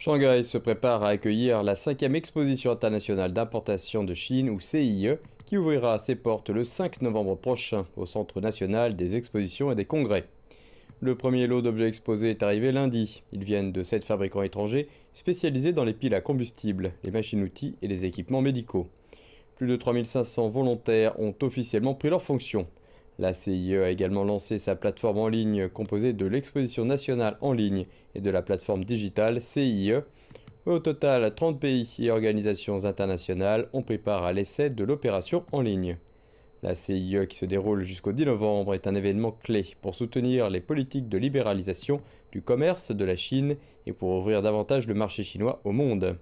Shanghai se prépare à accueillir la 5e exposition internationale d'importation de Chine ou CIE qui ouvrira ses portes le 5 novembre prochain au Centre national des expositions et des congrès. Le premier lot d'objets exposés est arrivé lundi. Ils viennent de 7 fabricants étrangers spécialisés dans les piles à combustible, les machines-outils et les équipements médicaux. Plus de 3500 volontaires ont officiellement pris leur fonction. La CIE a également lancé sa plateforme en ligne composée de l'exposition nationale en ligne et de la plateforme digitale CIE. Au total, 30 pays et organisations internationales ont préparé à l'essai de l'opération en ligne. La CIE qui se déroule jusqu'au 10 novembre est un événement clé pour soutenir les politiques de libéralisation du commerce de la Chine et pour ouvrir davantage le marché chinois au monde.